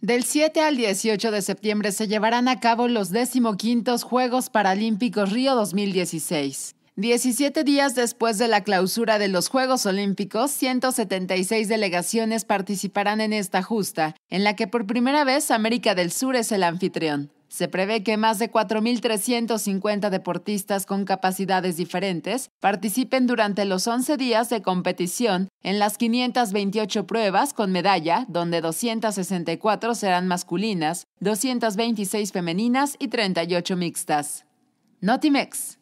Del 7 al 18 de septiembre se llevarán a cabo los 15 Juegos Paralímpicos Río 2016. 17 días después de la clausura de los Juegos Olímpicos, 176 delegaciones participarán en esta justa, en la que por primera vez América del Sur es el anfitrión. Se prevé que más de 4.350 deportistas con capacidades diferentes participen durante los 11 días de competición en las 528 pruebas con medalla, donde 264 serán masculinas, 226 femeninas y 38 mixtas. Notimex.